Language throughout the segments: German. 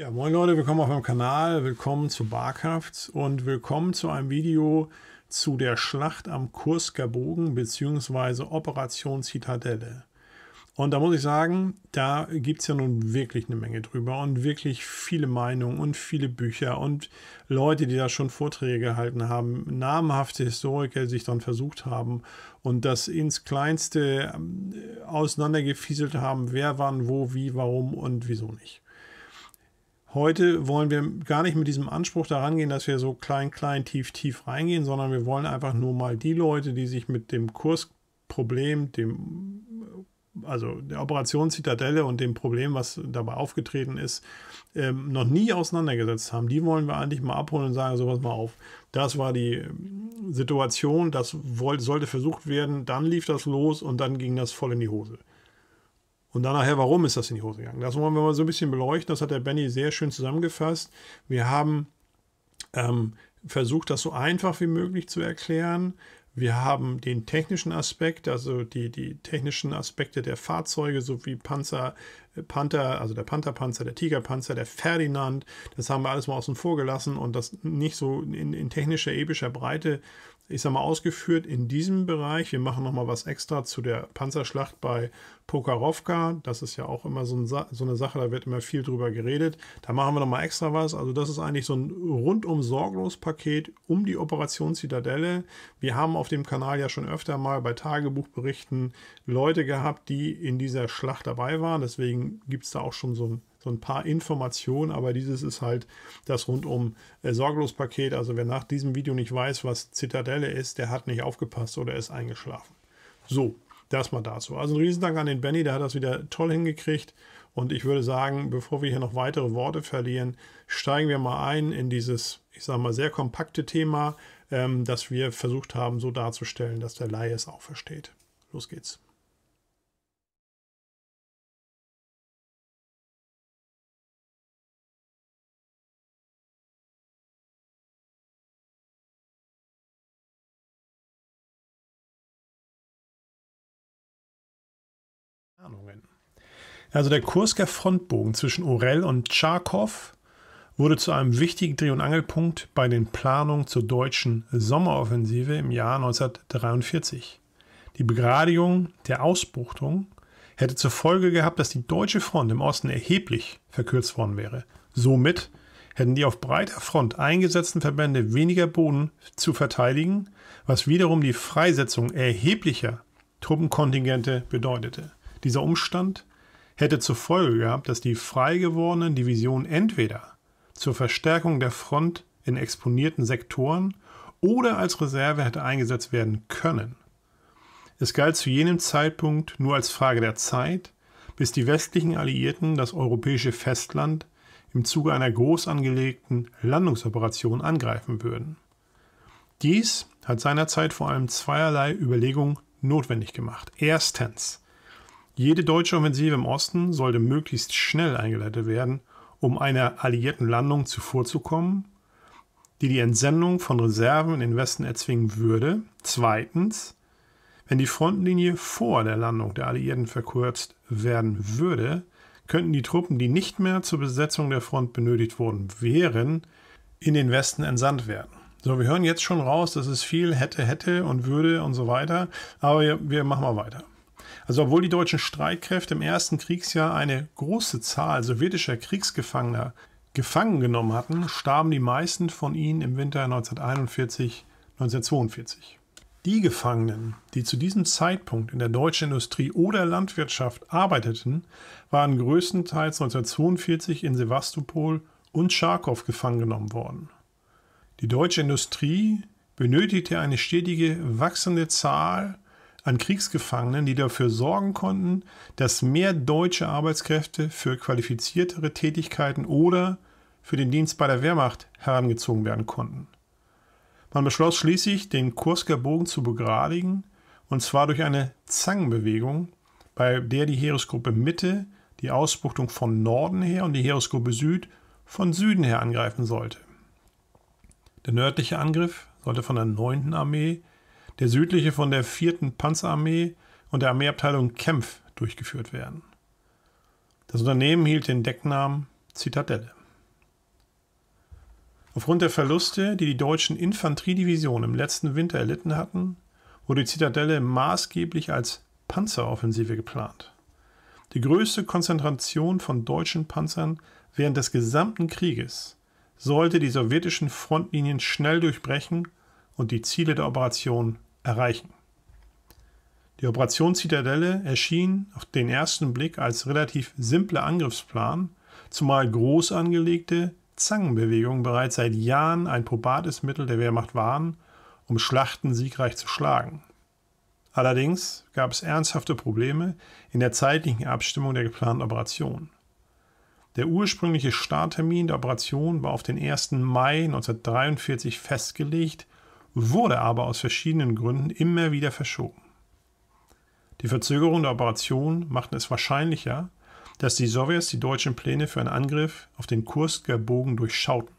Ja, moin Leute, willkommen auf meinem Kanal, willkommen zu Barkraft und willkommen zu einem Video zu der Schlacht am Kursker Bogen bzw. Operation Zitadelle. Und da muss ich sagen, da gibt es ja nun wirklich eine Menge drüber und wirklich viele Meinungen und viele Bücher und Leute, die da schon Vorträge gehalten haben, namhafte Historiker, sich dann versucht haben und das ins Kleinste ähm, auseinandergefieselt haben, wer wann, wo, wie, warum und wieso nicht. Heute wollen wir gar nicht mit diesem Anspruch daran gehen, dass wir so klein, klein, tief, tief reingehen, sondern wir wollen einfach nur mal die Leute, die sich mit dem Kursproblem, dem, also der Operationszitadelle und dem Problem, was dabei aufgetreten ist, ähm, noch nie auseinandergesetzt haben, die wollen wir eigentlich mal abholen und sagen, sowas mal auf. Das war die ähm, Situation, das wollte, sollte versucht werden, dann lief das los und dann ging das voll in die Hose. Und dann nachher, warum ist das in die Hose gegangen? Das wollen wir mal so ein bisschen beleuchten. Das hat der Benny sehr schön zusammengefasst. Wir haben ähm, versucht, das so einfach wie möglich zu erklären. Wir haben den technischen Aspekt, also die, die technischen Aspekte der Fahrzeuge, sowie Panzer, äh, Panther, also der Pantherpanzer, der Tigerpanzer, der Ferdinand. Das haben wir alles mal außen vor gelassen und das nicht so in, in technischer, epischer Breite ich sage mal, ausgeführt in diesem Bereich. Wir machen nochmal was extra zu der Panzerschlacht bei Pokarovka. Das ist ja auch immer so, ein Sa so eine Sache, da wird immer viel drüber geredet. Da machen wir nochmal extra was. Also das ist eigentlich so ein rundum sorglos Paket um die Operation Zitadelle. Wir haben auf dem Kanal ja schon öfter mal bei Tagebuchberichten Leute gehabt, die in dieser Schlacht dabei waren. Deswegen gibt es da auch schon so ein so ein paar Informationen, aber dieses ist halt das rundum äh, Sorglospaket. Also wer nach diesem Video nicht weiß, was Zitadelle ist, der hat nicht aufgepasst oder ist eingeschlafen. So, das mal dazu. Also ein Riesendank an den Benny, der hat das wieder toll hingekriegt. Und ich würde sagen, bevor wir hier noch weitere Worte verlieren, steigen wir mal ein in dieses, ich sage mal, sehr kompakte Thema, ähm, das wir versucht haben so darzustellen, dass der Laie es auch versteht. Los geht's. Also der Kursker Frontbogen zwischen Orel und Tscharkow wurde zu einem wichtigen Dreh- und Angelpunkt bei den Planungen zur deutschen Sommeroffensive im Jahr 1943. Die Begradigung der Ausbuchtung hätte zur Folge gehabt, dass die deutsche Front im Osten erheblich verkürzt worden wäre. Somit hätten die auf breiter Front eingesetzten Verbände weniger Boden zu verteidigen, was wiederum die Freisetzung erheblicher Truppenkontingente bedeutete. Dieser Umstand hätte zur Folge gehabt, dass die frei gewordenen Divisionen entweder zur Verstärkung der Front in exponierten Sektoren oder als Reserve hätte eingesetzt werden können. Es galt zu jenem Zeitpunkt nur als Frage der Zeit, bis die westlichen Alliierten das europäische Festland im Zuge einer groß angelegten Landungsoperation angreifen würden. Dies hat seinerzeit vor allem zweierlei Überlegungen notwendig gemacht. Erstens jede deutsche Offensive im Osten sollte möglichst schnell eingeleitet werden, um einer alliierten Landung zuvorzukommen, die die Entsendung von Reserven in den Westen erzwingen würde. Zweitens, wenn die Frontlinie vor der Landung der Alliierten verkürzt werden würde, könnten die Truppen, die nicht mehr zur Besetzung der Front benötigt worden wären, in den Westen entsandt werden. So, wir hören jetzt schon raus, dass es viel hätte, hätte und würde und so weiter, aber wir, wir machen mal weiter. Also obwohl die deutschen Streitkräfte im ersten Kriegsjahr eine große Zahl sowjetischer Kriegsgefangener gefangen genommen hatten, starben die meisten von ihnen im Winter 1941, 1942. Die Gefangenen, die zu diesem Zeitpunkt in der deutschen Industrie oder Landwirtschaft arbeiteten, waren größtenteils 1942 in Sewastopol und Charkow gefangen genommen worden. Die deutsche Industrie benötigte eine stetige wachsende Zahl an Kriegsgefangenen, die dafür sorgen konnten, dass mehr deutsche Arbeitskräfte für qualifiziertere Tätigkeiten oder für den Dienst bei der Wehrmacht herangezogen werden konnten. Man beschloss schließlich, den Kursker Bogen zu begradigen, und zwar durch eine Zangenbewegung, bei der die Heeresgruppe Mitte die Ausbuchtung von Norden her und die Heeresgruppe Süd von Süden her angreifen sollte. Der nördliche Angriff sollte von der 9. Armee der südliche von der 4. Panzerarmee und der Armeeabteilung Kempf durchgeführt werden. Das Unternehmen hielt den Decknamen Zitadelle. Aufgrund der Verluste, die die deutschen Infanteriedivisionen im letzten Winter erlitten hatten, wurde die Zitadelle maßgeblich als Panzeroffensive geplant. Die größte Konzentration von deutschen Panzern während des gesamten Krieges sollte die sowjetischen Frontlinien schnell durchbrechen und die Ziele der Operation erreichen. Die Operation Zitadelle erschien auf den ersten Blick als relativ simpler Angriffsplan, zumal groß angelegte Zangenbewegungen bereits seit Jahren ein probates Mittel der Wehrmacht waren, um Schlachten siegreich zu schlagen. Allerdings gab es ernsthafte Probleme in der zeitlichen Abstimmung der geplanten Operation. Der ursprüngliche Starttermin der Operation war auf den 1. Mai 1943 festgelegt wurde aber aus verschiedenen Gründen immer wieder verschoben. Die Verzögerung der Operation machten es wahrscheinlicher, dass die Sowjets die deutschen Pläne für einen Angriff auf den Kursker Bogen durchschauten.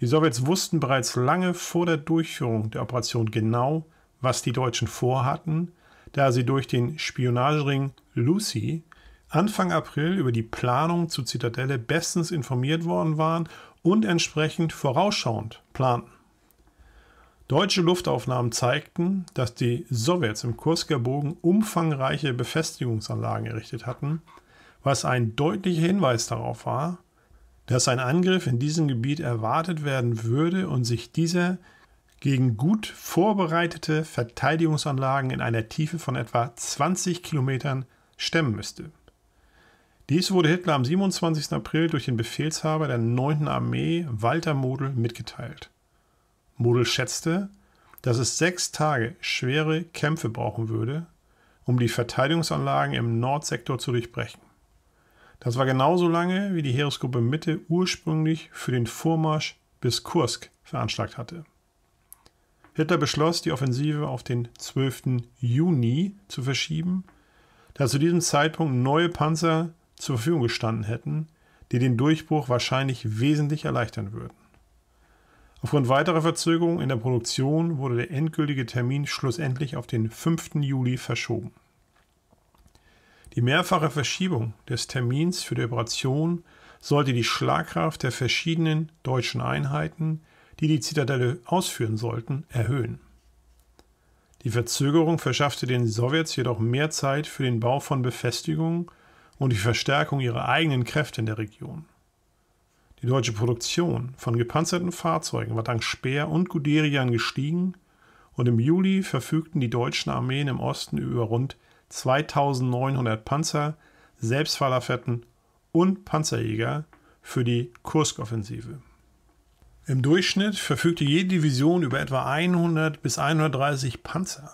Die Sowjets wussten bereits lange vor der Durchführung der Operation genau, was die Deutschen vorhatten, da sie durch den Spionagering Lucy Anfang April über die Planung zur Zitadelle bestens informiert worden waren und entsprechend vorausschauend planten. Deutsche Luftaufnahmen zeigten, dass die Sowjets im Kursker Bogen umfangreiche Befestigungsanlagen errichtet hatten, was ein deutlicher Hinweis darauf war, dass ein Angriff in diesem Gebiet erwartet werden würde und sich dieser gegen gut vorbereitete Verteidigungsanlagen in einer Tiefe von etwa 20 Kilometern stemmen müsste. Dies wurde Hitler am 27. April durch den Befehlshaber der 9. Armee Walter Model mitgeteilt. Model schätzte, dass es sechs Tage schwere Kämpfe brauchen würde, um die Verteidigungsanlagen im Nordsektor zu durchbrechen. Das war genauso lange, wie die Heeresgruppe Mitte ursprünglich für den Vormarsch bis Kursk veranschlagt hatte. Hitler beschloss, die Offensive auf den 12. Juni zu verschieben, da zu diesem Zeitpunkt neue Panzer zur Verfügung gestanden hätten, die den Durchbruch wahrscheinlich wesentlich erleichtern würden. Aufgrund weiterer Verzögerungen in der Produktion wurde der endgültige Termin schlussendlich auf den 5. Juli verschoben. Die mehrfache Verschiebung des Termins für die Operation sollte die Schlagkraft der verschiedenen deutschen Einheiten, die die Zitadelle ausführen sollten, erhöhen. Die Verzögerung verschaffte den Sowjets jedoch mehr Zeit für den Bau von Befestigungen und die Verstärkung ihrer eigenen Kräfte in der Region. Die deutsche Produktion von gepanzerten Fahrzeugen war dank Speer und Guderian gestiegen und im Juli verfügten die deutschen Armeen im Osten über rund 2900 Panzer, Selbstfahrerfetten und Panzerjäger für die Kurskoffensive. Im Durchschnitt verfügte jede Division über etwa 100 bis 130 Panzer.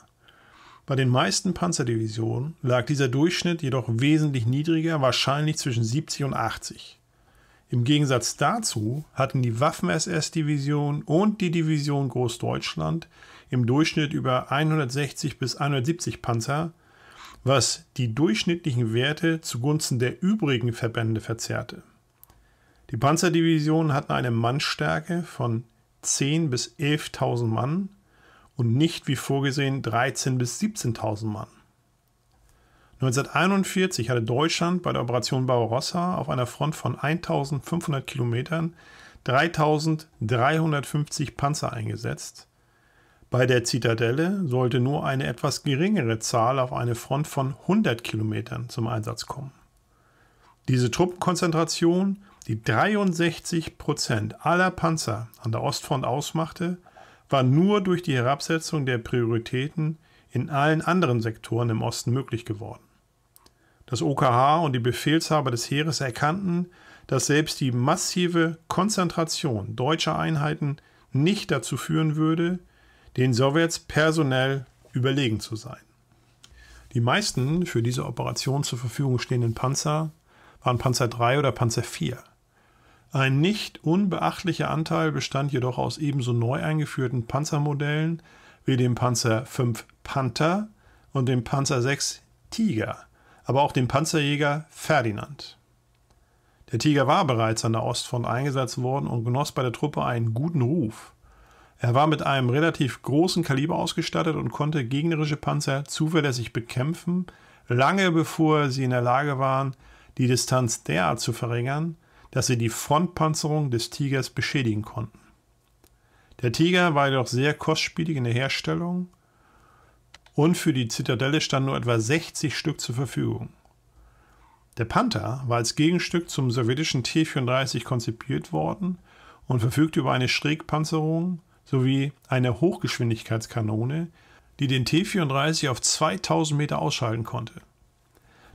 Bei den meisten Panzerdivisionen lag dieser Durchschnitt jedoch wesentlich niedriger, wahrscheinlich zwischen 70 und 80. Im Gegensatz dazu hatten die Waffen-SS-Division und die Division Großdeutschland im Durchschnitt über 160 bis 170 Panzer, was die durchschnittlichen Werte zugunsten der übrigen Verbände verzerrte. Die Panzerdivisionen hatten eine Mannstärke von 10.000 bis 11.000 Mann und nicht wie vorgesehen 13.000 bis 17.000 Mann. 1941 hatte Deutschland bei der Operation Barbarossa auf einer Front von 1500 Kilometern 3350 Panzer eingesetzt. Bei der Zitadelle sollte nur eine etwas geringere Zahl auf eine Front von 100 Kilometern zum Einsatz kommen. Diese Truppenkonzentration, die 63 Prozent aller Panzer an der Ostfront ausmachte, war nur durch die Herabsetzung der Prioritäten in allen anderen Sektoren im Osten möglich geworden. Das OKH und die Befehlshaber des Heeres erkannten, dass selbst die massive Konzentration deutscher Einheiten nicht dazu führen würde, den Sowjets personell überlegen zu sein. Die meisten für diese Operation zur Verfügung stehenden Panzer waren Panzer 3 oder Panzer 4. Ein nicht unbeachtlicher Anteil bestand jedoch aus ebenso neu eingeführten Panzermodellen wie dem Panzer 5 Panther und dem Panzer 6 Tiger, aber auch dem Panzerjäger Ferdinand. Der Tiger war bereits an der Ostfront eingesetzt worden und genoss bei der Truppe einen guten Ruf. Er war mit einem relativ großen Kaliber ausgestattet und konnte gegnerische Panzer zuverlässig bekämpfen, lange bevor sie in der Lage waren, die Distanz derart zu verringern, dass sie die Frontpanzerung des Tigers beschädigen konnten. Der Tiger war jedoch sehr kostspielig in der Herstellung und für die Zitadelle standen nur etwa 60 Stück zur Verfügung. Der Panther war als Gegenstück zum sowjetischen T-34 konzipiert worden und verfügte über eine Schrägpanzerung sowie eine Hochgeschwindigkeitskanone, die den T-34 auf 2000 Meter ausschalten konnte.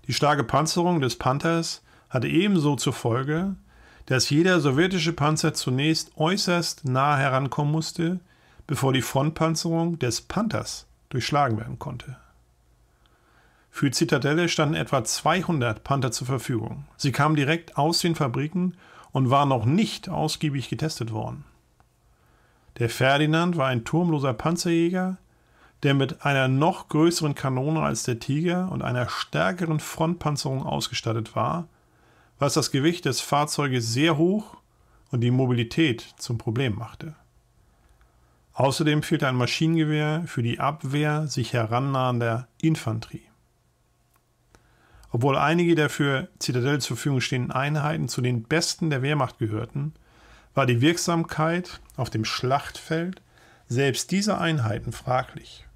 Die starke Panzerung des Panthers hatte ebenso zur Folge, dass jeder sowjetische Panzer zunächst äußerst nah herankommen musste, bevor die Frontpanzerung des Panthers durchschlagen werden konnte. Für Zitadelle standen etwa 200 Panther zur Verfügung. Sie kamen direkt aus den Fabriken und waren noch nicht ausgiebig getestet worden. Der Ferdinand war ein turmloser Panzerjäger, der mit einer noch größeren Kanone als der Tiger und einer stärkeren Frontpanzerung ausgestattet war, was das Gewicht des Fahrzeuges sehr hoch und die Mobilität zum Problem machte. Außerdem fehlte ein Maschinengewehr für die Abwehr sich herannahender Infanterie. Obwohl einige der für Zitadelle zur Verfügung stehenden Einheiten zu den besten der Wehrmacht gehörten, war die Wirksamkeit auf dem Schlachtfeld selbst dieser Einheiten fraglich.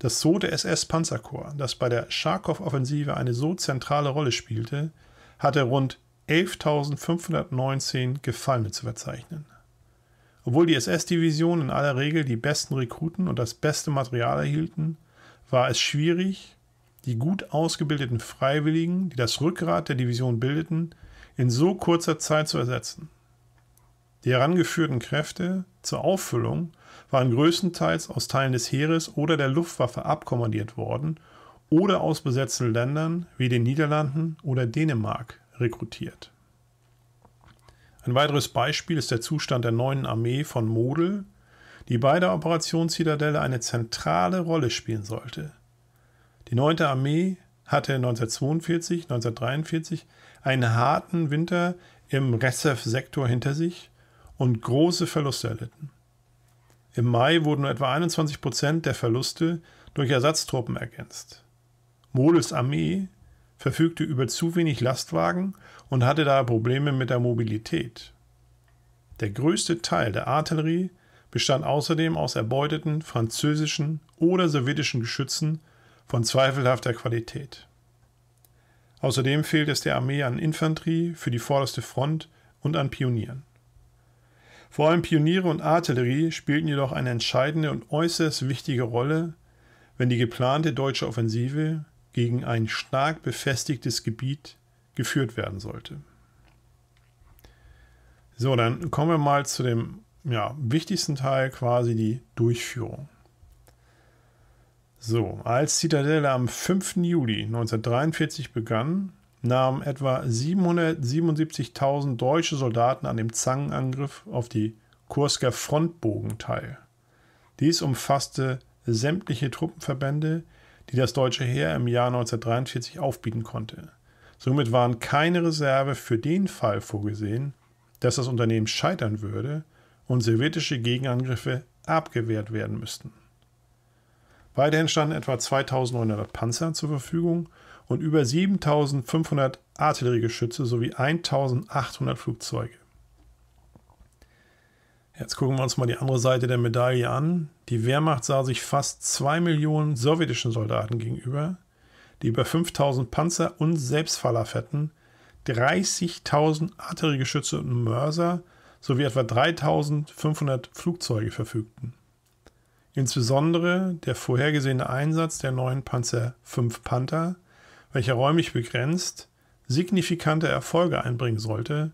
Das Sote SS-Panzerkorps, das bei der Scharkow-Offensive eine so zentrale Rolle spielte, hatte rund 11.519 Gefallene zu verzeichnen. Obwohl die SS-Division in aller Regel die besten Rekruten und das beste Material erhielten, war es schwierig, die gut ausgebildeten Freiwilligen, die das Rückgrat der Division bildeten, in so kurzer Zeit zu ersetzen. Die herangeführten Kräfte zur Auffüllung waren größtenteils aus Teilen des Heeres oder der Luftwaffe abkommandiert worden oder aus besetzten Ländern wie den Niederlanden oder Dänemark rekrutiert. Ein weiteres Beispiel ist der Zustand der neuen Armee von Model, die bei der Operation Zitadelle eine zentrale Rolle spielen sollte. Die 9. Armee hatte 1942, 1943 einen harten Winter im Reserve-Sektor hinter sich und große Verluste erlitten. Im Mai wurden nur etwa 21 Prozent der Verluste durch Ersatztruppen ergänzt. Models Armee verfügte über zu wenig Lastwagen und hatte daher Probleme mit der Mobilität. Der größte Teil der Artillerie bestand außerdem aus erbeuteten französischen oder sowjetischen Geschützen von zweifelhafter Qualität. Außerdem fehlt es der Armee an Infanterie für die vorderste Front und an Pionieren. Vor allem Pioniere und Artillerie spielten jedoch eine entscheidende und äußerst wichtige Rolle, wenn die geplante deutsche Offensive gegen ein stark befestigtes Gebiet geführt werden sollte. So, dann kommen wir mal zu dem ja, wichtigsten Teil, quasi die Durchführung. So, als Zitadelle am 5. Juli 1943 begann, nahmen etwa 777.000 deutsche Soldaten an dem Zangenangriff auf die Kursker Frontbogen teil. Dies umfasste sämtliche Truppenverbände, die das deutsche Heer im Jahr 1943 aufbieten konnte. Somit waren keine Reserve für den Fall vorgesehen, dass das Unternehmen scheitern würde und sowjetische Gegenangriffe abgewehrt werden müssten. Weiterhin standen etwa 2900 Panzer zur Verfügung und über 7500 Artilleriegeschütze sowie 1800 Flugzeuge. Jetzt gucken wir uns mal die andere Seite der Medaille an. Die Wehrmacht sah sich fast zwei Millionen sowjetischen Soldaten gegenüber, die über 5000 Panzer und Selbstfallerfetten, 30.000 Artilleriegeschütze und Mörser sowie etwa 3500 Flugzeuge verfügten. Insbesondere der vorhergesehene Einsatz der neuen Panzer 5 Panther, welcher räumlich begrenzt signifikante Erfolge einbringen sollte,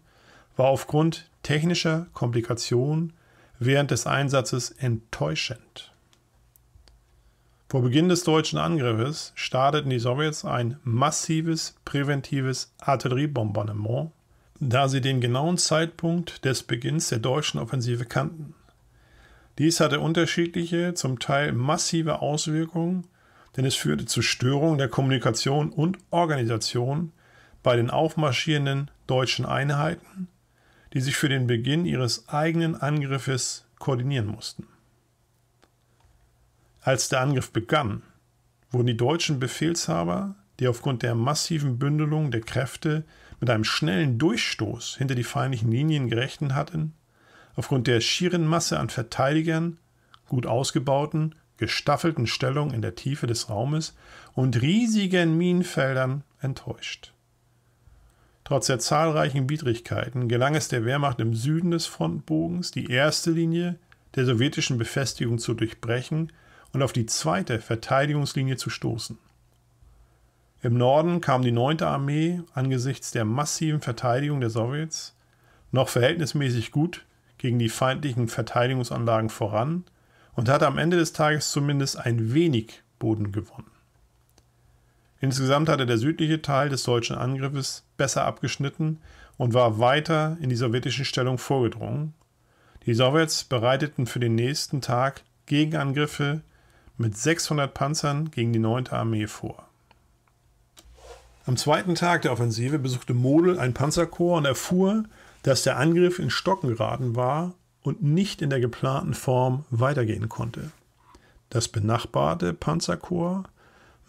war aufgrund technischer Komplikationen während des Einsatzes enttäuschend. Vor Beginn des deutschen Angriffes starteten die Sowjets ein massives präventives Artilleriebombardement, da sie den genauen Zeitpunkt des Beginns der deutschen Offensive kannten. Dies hatte unterschiedliche, zum Teil massive Auswirkungen, denn es führte zu Störungen der Kommunikation und Organisation bei den aufmarschierenden deutschen Einheiten die sich für den Beginn ihres eigenen Angriffes koordinieren mussten. Als der Angriff begann, wurden die deutschen Befehlshaber, die aufgrund der massiven Bündelung der Kräfte mit einem schnellen Durchstoß hinter die feindlichen Linien gerechnet hatten, aufgrund der schieren Masse an Verteidigern, gut ausgebauten, gestaffelten Stellungen in der Tiefe des Raumes und riesigen Minenfeldern enttäuscht. Trotz der zahlreichen Widrigkeiten gelang es der Wehrmacht im Süden des Frontbogens, die erste Linie der sowjetischen Befestigung zu durchbrechen und auf die zweite Verteidigungslinie zu stoßen. Im Norden kam die 9. Armee angesichts der massiven Verteidigung der Sowjets noch verhältnismäßig gut gegen die feindlichen Verteidigungsanlagen voran und hatte am Ende des Tages zumindest ein wenig Boden gewonnen. Insgesamt hatte der südliche Teil des deutschen Angriffes besser abgeschnitten und war weiter in die sowjetischen Stellung vorgedrungen. Die Sowjets bereiteten für den nächsten Tag Gegenangriffe mit 600 Panzern gegen die 9. Armee vor. Am zweiten Tag der Offensive besuchte Model ein Panzerkorps und erfuhr, dass der Angriff in Stocken geraten war und nicht in der geplanten Form weitergehen konnte. Das benachbarte Panzerkorps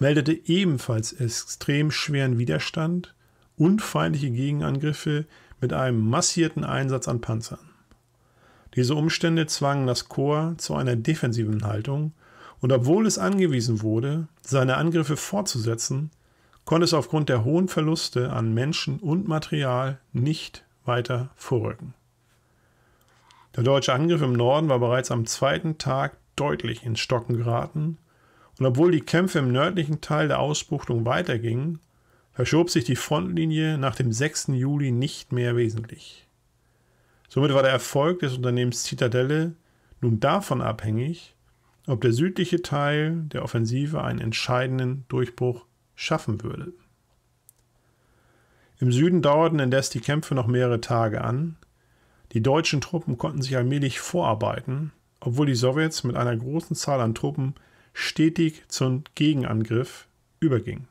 meldete ebenfalls extrem schweren Widerstand und feindliche Gegenangriffe mit einem massierten Einsatz an Panzern. Diese Umstände zwangen das Korps zu einer defensiven Haltung, und obwohl es angewiesen wurde, seine Angriffe fortzusetzen, konnte es aufgrund der hohen Verluste an Menschen und Material nicht weiter vorrücken. Der deutsche Angriff im Norden war bereits am zweiten Tag deutlich ins Stocken geraten und obwohl die Kämpfe im nördlichen Teil der Ausbuchtung weitergingen, verschob sich die Frontlinie nach dem 6. Juli nicht mehr wesentlich. Somit war der Erfolg des Unternehmens Zitadelle nun davon abhängig, ob der südliche Teil der Offensive einen entscheidenden Durchbruch schaffen würde. Im Süden dauerten indes die Kämpfe noch mehrere Tage an. Die deutschen Truppen konnten sich allmählich vorarbeiten, obwohl die Sowjets mit einer großen Zahl an Truppen stetig zum Gegenangriff überging.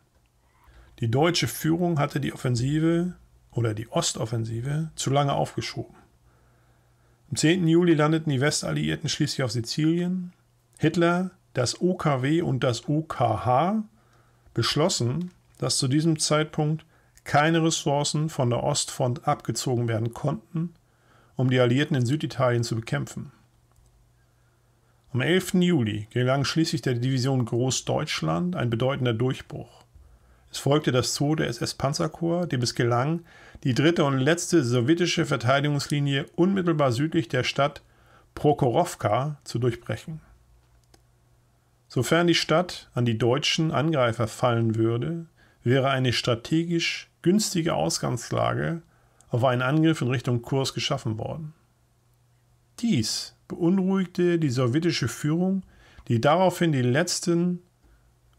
Die deutsche Führung hatte die Offensive oder die Ostoffensive zu lange aufgeschoben. Am 10. Juli landeten die Westalliierten schließlich auf Sizilien. Hitler, das OKW und das OKH beschlossen, dass zu diesem Zeitpunkt keine Ressourcen von der Ostfront abgezogen werden konnten, um die Alliierten in Süditalien zu bekämpfen. Am 11. Juli gelang schließlich der Division Großdeutschland ein bedeutender Durchbruch. Es folgte das 2. SS-Panzerkorps, dem es gelang, die dritte und letzte sowjetische Verteidigungslinie unmittelbar südlich der Stadt Prokhorovka zu durchbrechen. Sofern die Stadt an die deutschen Angreifer fallen würde, wäre eine strategisch günstige Ausgangslage auf einen Angriff in Richtung Kurs geschaffen worden. Dies beunruhigte die sowjetische Führung, die daraufhin die letzten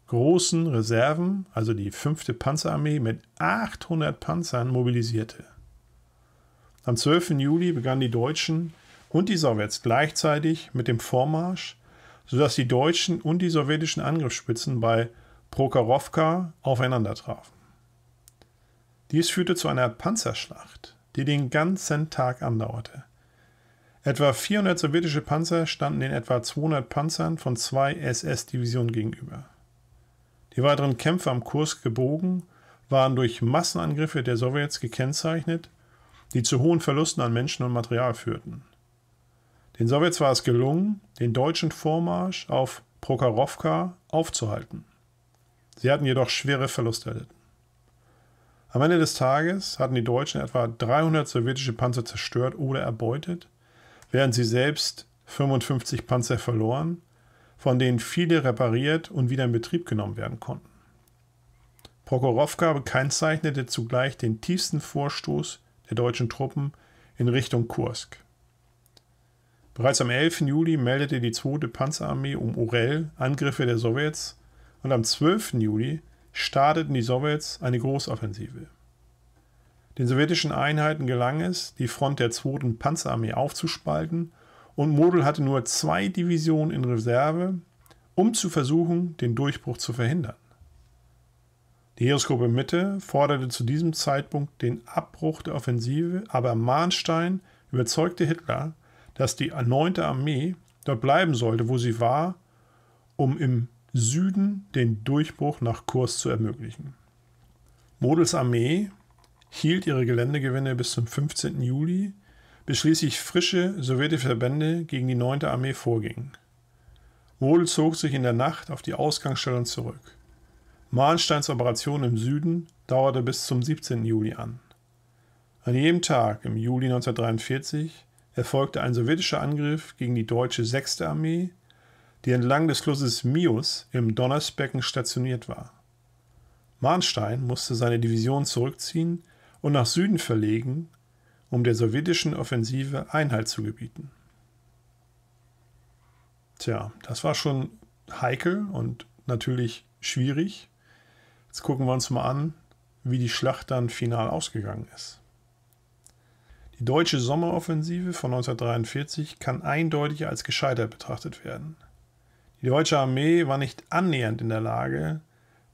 großen Reserven, also die 5. Panzerarmee mit 800 Panzern mobilisierte. Am 12. Juli begannen die Deutschen und die Sowjets gleichzeitig mit dem Vormarsch, sodass die deutschen und die sowjetischen Angriffsspitzen bei Prokhorovka aufeinander trafen. Dies führte zu einer Panzerschlacht, die den ganzen Tag andauerte. Etwa 400 sowjetische Panzer standen den etwa 200 Panzern von zwei SS-Divisionen gegenüber. Die weiteren Kämpfe am Kurs gebogen waren durch Massenangriffe der Sowjets gekennzeichnet, die zu hohen Verlusten an Menschen und Material führten. Den Sowjets war es gelungen, den deutschen Vormarsch auf Prokhorovka aufzuhalten. Sie hatten jedoch schwere Verluste erlitten. Am Ende des Tages hatten die Deutschen etwa 300 sowjetische Panzer zerstört oder erbeutet während sie selbst 55 Panzer verloren, von denen viele repariert und wieder in Betrieb genommen werden konnten. Prokhorowka bezeichnete zugleich den tiefsten Vorstoß der deutschen Truppen in Richtung Kursk. Bereits am 11. Juli meldete die 2. Panzerarmee um Orel Angriffe der Sowjets und am 12. Juli starteten die Sowjets eine Großoffensive. Den sowjetischen Einheiten gelang es, die Front der 2. Panzerarmee aufzuspalten und Model hatte nur zwei Divisionen in Reserve, um zu versuchen, den Durchbruch zu verhindern. Die Heeresgruppe Mitte forderte zu diesem Zeitpunkt den Abbruch der Offensive, aber Mahnstein überzeugte Hitler, dass die 9. Armee dort bleiben sollte, wo sie war, um im Süden den Durchbruch nach Kurs zu ermöglichen. Models Armee hielt ihre Geländegewinne bis zum 15. Juli, bis schließlich frische sowjetische Verbände gegen die 9. Armee vorgingen. Model zog sich in der Nacht auf die Ausgangsstellung zurück. Mahnsteins Operation im Süden dauerte bis zum 17. Juli an. An jedem Tag im Juli 1943 erfolgte ein sowjetischer Angriff gegen die deutsche 6. Armee, die entlang des Flusses Mius im Donnersbecken stationiert war. Mahnstein musste seine Division zurückziehen und nach Süden verlegen, um der sowjetischen Offensive Einhalt zu gebieten. Tja, das war schon heikel und natürlich schwierig. Jetzt gucken wir uns mal an, wie die Schlacht dann final ausgegangen ist. Die deutsche Sommeroffensive von 1943 kann eindeutig als gescheitert betrachtet werden. Die deutsche Armee war nicht annähernd in der Lage,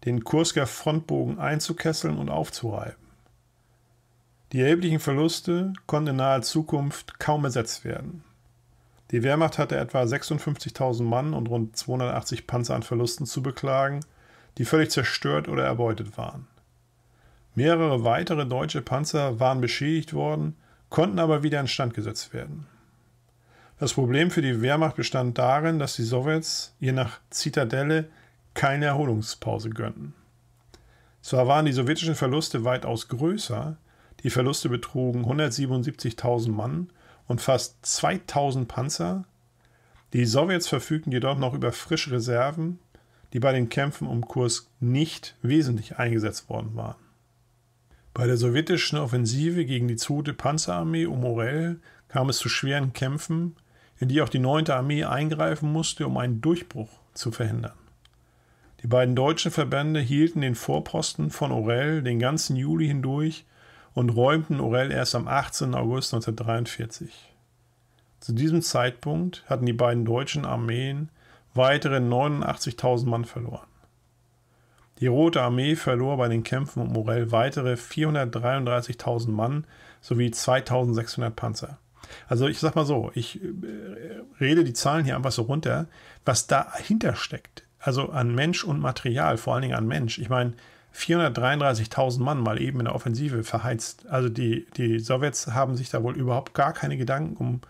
den Kursker Frontbogen einzukesseln und aufzureiben. Die erheblichen Verluste konnten in naher Zukunft kaum ersetzt werden. Die Wehrmacht hatte etwa 56.000 Mann und rund 280 Panzer an Verlusten zu beklagen, die völlig zerstört oder erbeutet waren. Mehrere weitere deutsche Panzer waren beschädigt worden, konnten aber wieder instand gesetzt werden. Das Problem für die Wehrmacht bestand darin, dass die Sowjets ihr nach Zitadelle keine Erholungspause gönnten. Zwar waren die sowjetischen Verluste weitaus größer, die Verluste betrugen 177.000 Mann und fast 2000 Panzer. Die Sowjets verfügten jedoch noch über frische Reserven, die bei den Kämpfen um Kursk nicht wesentlich eingesetzt worden waren. Bei der sowjetischen Offensive gegen die 2. Panzerarmee um Orel kam es zu schweren Kämpfen, in die auch die 9. Armee eingreifen musste, um einen Durchbruch zu verhindern. Die beiden deutschen Verbände hielten den Vorposten von Orel den ganzen Juli hindurch und räumten Orell erst am 18. August 1943. Zu diesem Zeitpunkt hatten die beiden deutschen Armeen weitere 89.000 Mann verloren. Die Rote Armee verlor bei den Kämpfen um Morell weitere 433.000 Mann sowie 2.600 Panzer. Also ich sag mal so, ich äh, rede die Zahlen hier einfach so runter, was dahinter steckt. Also an Mensch und Material, vor allen Dingen an Mensch. Ich meine, 433.000 Mann mal eben in der Offensive verheizt. Also die, die Sowjets haben sich da wohl überhaupt gar keine Gedanken um,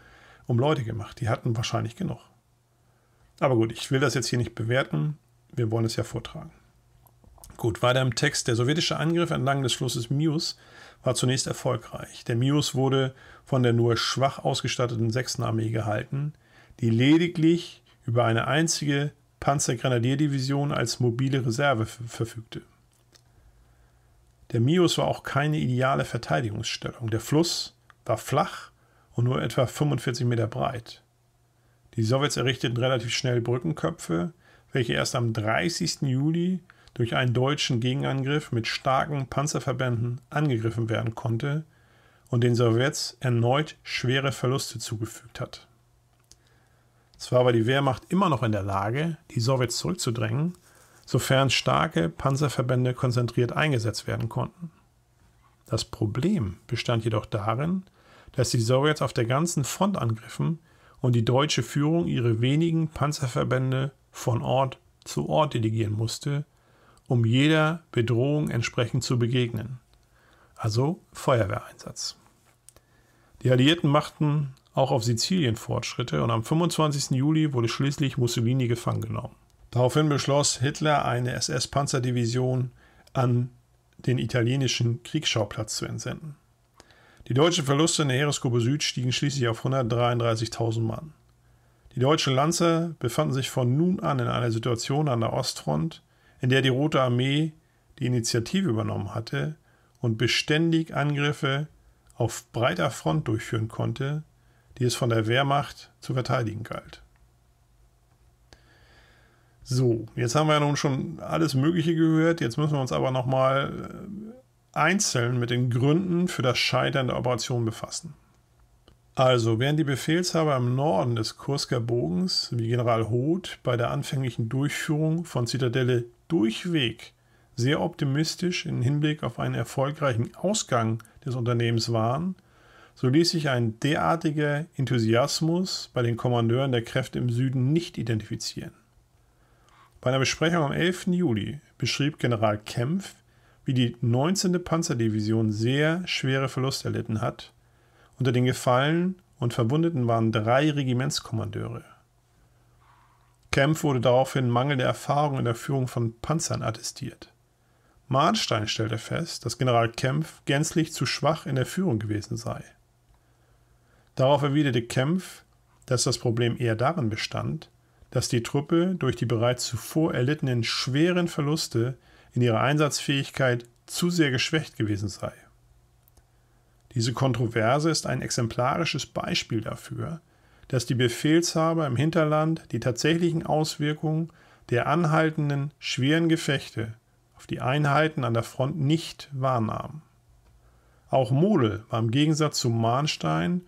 um Leute gemacht. Die hatten wahrscheinlich genug. Aber gut, ich will das jetzt hier nicht bewerten. Wir wollen es ja vortragen. Gut, weiter im Text. Der sowjetische Angriff entlang des Flusses Mius war zunächst erfolgreich. Der Mius wurde von der nur schwach ausgestatteten 6. Armee gehalten, die lediglich über eine einzige Panzergrenadierdivision als mobile Reserve verfügte. Der Mius war auch keine ideale Verteidigungsstellung. Der Fluss war flach und nur etwa 45 Meter breit. Die Sowjets errichteten relativ schnell Brückenköpfe, welche erst am 30. Juli durch einen deutschen Gegenangriff mit starken Panzerverbänden angegriffen werden konnte und den Sowjets erneut schwere Verluste zugefügt hat. Zwar war die Wehrmacht immer noch in der Lage, die Sowjets zurückzudrängen, sofern starke Panzerverbände konzentriert eingesetzt werden konnten. Das Problem bestand jedoch darin, dass die Sowjets auf der ganzen Front angriffen und die deutsche Führung ihre wenigen Panzerverbände von Ort zu Ort delegieren musste, um jeder Bedrohung entsprechend zu begegnen. Also Feuerwehreinsatz. Die Alliierten machten auch auf Sizilien Fortschritte und am 25. Juli wurde schließlich Mussolini gefangen genommen. Daraufhin beschloss Hitler, eine SS-Panzerdivision an den italienischen Kriegsschauplatz zu entsenden. Die deutschen Verluste in der Heeresgruppe Süd stiegen schließlich auf 133.000 Mann. Die deutschen Lanzer befanden sich von nun an in einer Situation an der Ostfront, in der die Rote Armee die Initiative übernommen hatte und beständig Angriffe auf breiter Front durchführen konnte, die es von der Wehrmacht zu verteidigen galt. So, jetzt haben wir ja nun schon alles Mögliche gehört. Jetzt müssen wir uns aber nochmal äh, einzeln mit den Gründen für das Scheitern der Operation befassen. Also, während die Befehlshaber im Norden des Kursker Bogens, wie General Hoth, bei der anfänglichen Durchführung von Zitadelle durchweg sehr optimistisch im Hinblick auf einen erfolgreichen Ausgang des Unternehmens waren, so ließ sich ein derartiger Enthusiasmus bei den Kommandeuren der Kräfte im Süden nicht identifizieren. Bei einer Besprechung am 11. Juli beschrieb General Kempf, wie die 19. Panzerdivision sehr schwere Verluste erlitten hat. Unter den Gefallenen und Verwundeten waren drei Regimentskommandeure. Kempf wurde daraufhin mangelnde Erfahrung in der Führung von Panzern attestiert. Mahnstein stellte fest, dass General Kempf gänzlich zu schwach in der Führung gewesen sei. Darauf erwiderte Kempf, dass das Problem eher darin bestand, dass die Truppe durch die bereits zuvor erlittenen schweren Verluste in ihrer Einsatzfähigkeit zu sehr geschwächt gewesen sei. Diese Kontroverse ist ein exemplarisches Beispiel dafür, dass die Befehlshaber im Hinterland die tatsächlichen Auswirkungen der anhaltenden schweren Gefechte auf die Einheiten an der Front nicht wahrnahmen. Auch Model war im Gegensatz zu Mahnstein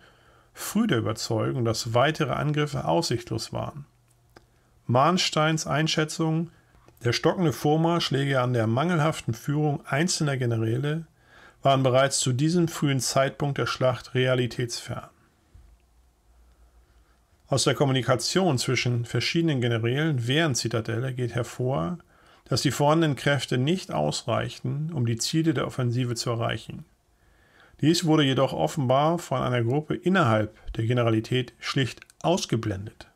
früh der Überzeugung, dass weitere Angriffe aussichtlos waren Mahnsteins Einschätzung, der stockende Vormarsch läge an der mangelhaften Führung einzelner Generäle, waren bereits zu diesem frühen Zeitpunkt der Schlacht realitätsfern. Aus der Kommunikation zwischen verschiedenen Generälen während Zitadelle geht hervor, dass die vorhandenen Kräfte nicht ausreichten, um die Ziele der Offensive zu erreichen. Dies wurde jedoch offenbar von einer Gruppe innerhalb der Generalität schlicht ausgeblendet.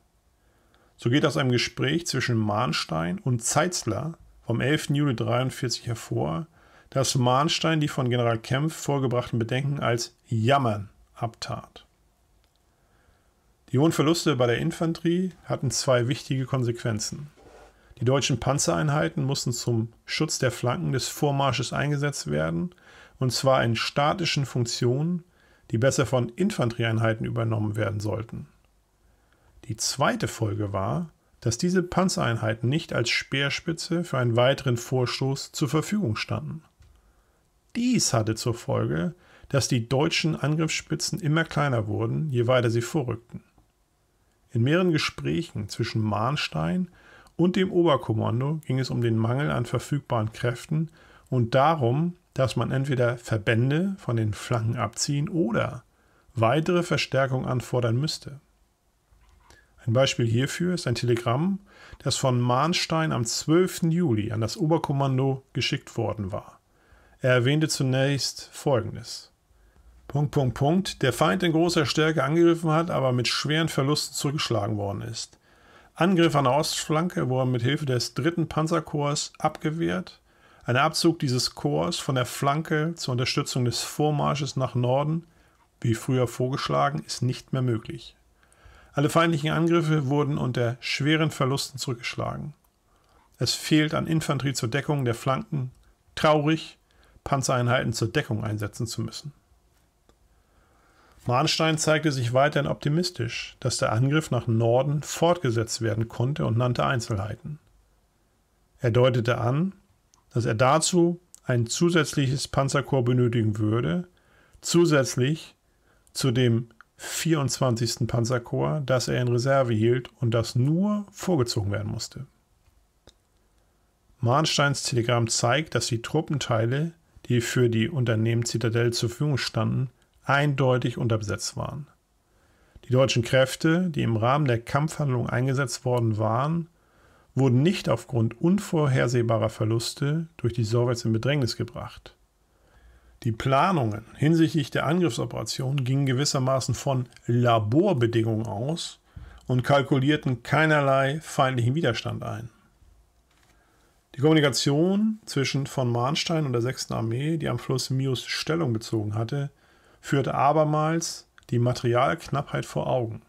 So geht aus einem Gespräch zwischen Mahnstein und Zeitzler vom 11. Juli 1943 hervor, dass Mahnstein die von General Kempf vorgebrachten Bedenken als Jammern abtat. Die hohen Verluste bei der Infanterie hatten zwei wichtige Konsequenzen. Die deutschen Panzereinheiten mussten zum Schutz der Flanken des Vormarsches eingesetzt werden, und zwar in statischen Funktionen, die besser von Infanterieeinheiten übernommen werden sollten. Die zweite Folge war, dass diese Panzereinheiten nicht als Speerspitze für einen weiteren Vorstoß zur Verfügung standen. Dies hatte zur Folge, dass die deutschen Angriffsspitzen immer kleiner wurden, je weiter sie vorrückten. In mehreren Gesprächen zwischen Mahnstein und dem Oberkommando ging es um den Mangel an verfügbaren Kräften und darum, dass man entweder Verbände von den Flanken abziehen oder weitere Verstärkung anfordern müsste. Ein Beispiel hierfür ist ein Telegramm, das von Mahnstein am 12. Juli an das Oberkommando geschickt worden war. Er erwähnte zunächst Folgendes. Punkt, Punkt, Punkt. Der Feind in großer Stärke angegriffen hat, aber mit schweren Verlusten zurückgeschlagen worden ist. Angriff an der Ostflanke wurde mit Hilfe des dritten Panzerkorps abgewehrt. Ein Abzug dieses Korps von der Flanke zur Unterstützung des Vormarsches nach Norden, wie früher vorgeschlagen, ist nicht mehr möglich. Alle feindlichen Angriffe wurden unter schweren Verlusten zurückgeschlagen. Es fehlt an Infanterie zur Deckung der Flanken. Traurig, Panzereinheiten zur Deckung einsetzen zu müssen. Mahnstein zeigte sich weiterhin optimistisch, dass der Angriff nach Norden fortgesetzt werden konnte und nannte Einzelheiten. Er deutete an, dass er dazu ein zusätzliches Panzerkorps benötigen würde, zusätzlich zu dem 24. Panzerkorps, das er in Reserve hielt und das nur vorgezogen werden musste. Mahnsteins Telegramm zeigt, dass die Truppenteile, die für die Unternehmen Zitadelle zur Verfügung standen, eindeutig unterbesetzt waren. Die deutschen Kräfte, die im Rahmen der Kampfhandlung eingesetzt worden waren, wurden nicht aufgrund unvorhersehbarer Verluste durch die Sowjets in Bedrängnis gebracht. Die Planungen hinsichtlich der Angriffsoperation gingen gewissermaßen von Laborbedingungen aus und kalkulierten keinerlei feindlichen Widerstand ein. Die Kommunikation zwischen von Marnstein und der 6. Armee, die am Fluss Mius Stellung bezogen hatte, führte abermals die Materialknappheit vor Augen.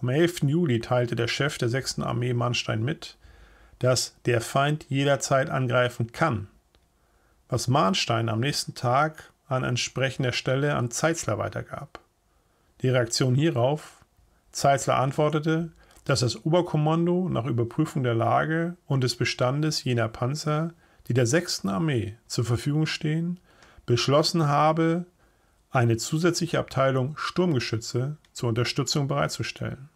Am 11. Juli teilte der Chef der 6. Armee Marnstein mit, dass der Feind jederzeit angreifen kann was Mahnstein am nächsten Tag an entsprechender Stelle an Zeitzler weitergab. Die Reaktion hierauf, Zeitzler antwortete, dass das Oberkommando nach Überprüfung der Lage und des Bestandes jener Panzer, die der 6. Armee zur Verfügung stehen, beschlossen habe, eine zusätzliche Abteilung Sturmgeschütze zur Unterstützung bereitzustellen.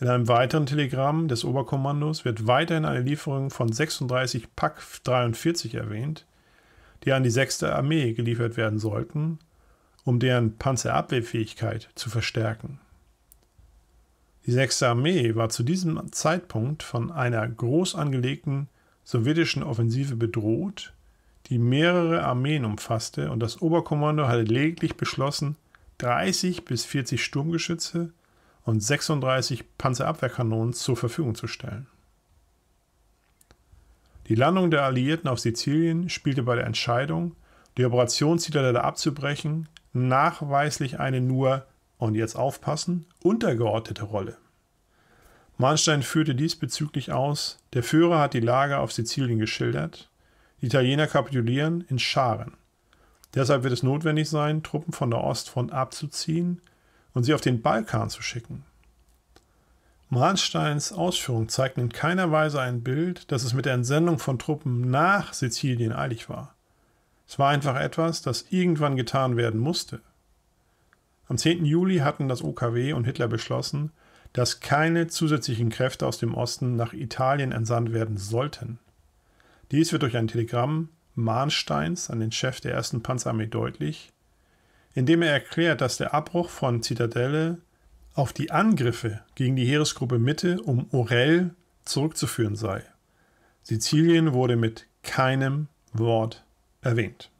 In einem weiteren Telegramm des Oberkommandos wird weiterhin eine Lieferung von 36 Pak 43 erwähnt, die an die 6. Armee geliefert werden sollten, um deren Panzerabwehrfähigkeit zu verstärken. Die 6. Armee war zu diesem Zeitpunkt von einer groß angelegten sowjetischen Offensive bedroht, die mehrere Armeen umfasste und das Oberkommando hatte lediglich beschlossen, 30 bis 40 Sturmgeschütze und 36 Panzerabwehrkanonen zur Verfügung zu stellen. Die Landung der Alliierten auf Sizilien spielte bei der Entscheidung, die Operationszielstelle abzubrechen, nachweislich eine nur, und jetzt aufpassen, untergeordnete Rolle. Manstein führte diesbezüglich aus, der Führer hat die Lage auf Sizilien geschildert, die Italiener kapitulieren in Scharen. Deshalb wird es notwendig sein, Truppen von der Ostfront abzuziehen und sie auf den Balkan zu schicken. Mahnsteins Ausführungen zeigten in keiner Weise ein Bild, dass es mit der Entsendung von Truppen nach Sizilien eilig war. Es war einfach etwas, das irgendwann getan werden musste. Am 10. Juli hatten das OKW und Hitler beschlossen, dass keine zusätzlichen Kräfte aus dem Osten nach Italien entsandt werden sollten. Dies wird durch ein Telegramm Mahnsteins an den Chef der 1. Panzerarmee deutlich, indem er erklärt, dass der Abbruch von Zitadelle auf die Angriffe gegen die Heeresgruppe Mitte um Orel zurückzuführen sei. Sizilien wurde mit keinem Wort erwähnt.